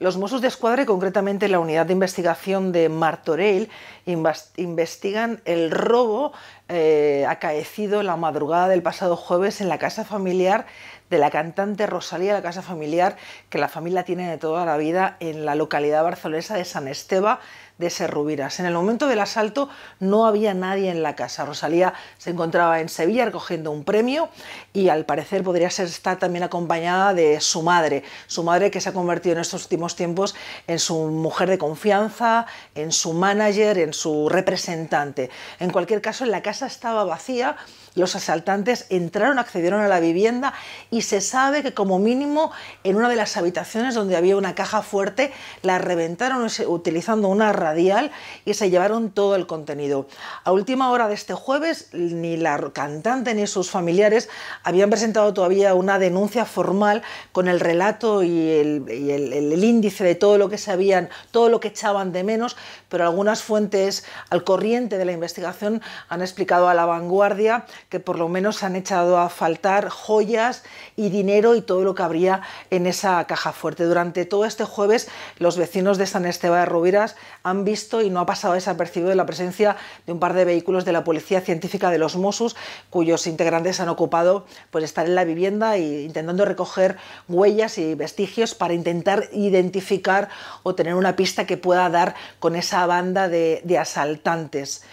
Los Mossos de Escuadra y concretamente la unidad de investigación de Martorell investigan el robo ha eh, acaecido la madrugada del pasado jueves en la casa familiar de la cantante Rosalía, la casa familiar que la familia tiene de toda la vida en la localidad barcelonesa de San Esteba de Serrubiras. En el momento del asalto no había nadie en la casa. Rosalía se encontraba en Sevilla recogiendo un premio y al parecer podría ser, estar también acompañada de su madre, su madre que se ha convertido en estos últimos tiempos en su mujer de confianza, en su manager, en su representante. En cualquier caso, en la casa estaba vacía, los asaltantes entraron, accedieron a la vivienda y se sabe que como mínimo en una de las habitaciones donde había una caja fuerte la reventaron utilizando una radial y se llevaron todo el contenido. A última hora de este jueves ni la cantante ni sus familiares habían presentado todavía una denuncia formal con el relato y el, el índice de todo lo que sabían, todo lo que echaban de menos, pero algunas fuentes al corriente de la investigación han explicado a la vanguardia, que por lo menos han echado a faltar joyas y dinero y todo lo que habría en esa caja fuerte. Durante todo este jueves los vecinos de San Esteban de Rubiras han visto y no ha pasado desapercibido la presencia de un par de vehículos de la Policía Científica de los Mossos, cuyos integrantes han ocupado pues estar en la vivienda e intentando recoger huellas y vestigios para intentar identificar o tener una pista que pueda dar con esa banda de asaltantes.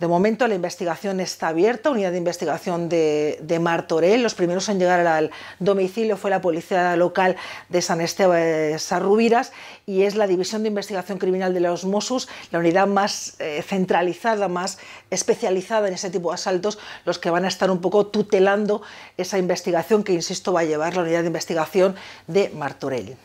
De momento la investigación está abierta, unidad de investigación de, Martorell. Los primeros en llegar al domicilio fue la policía local de San Esteban Sarrubiras y es la división de investigación criminal de los Mossos, la unidad más eh, centralizada, más especializada en ese tipo de asaltos, los que van a estar un poco tutelando esa investigación que, insisto, va a llevar la unidad de investigación de Martorell.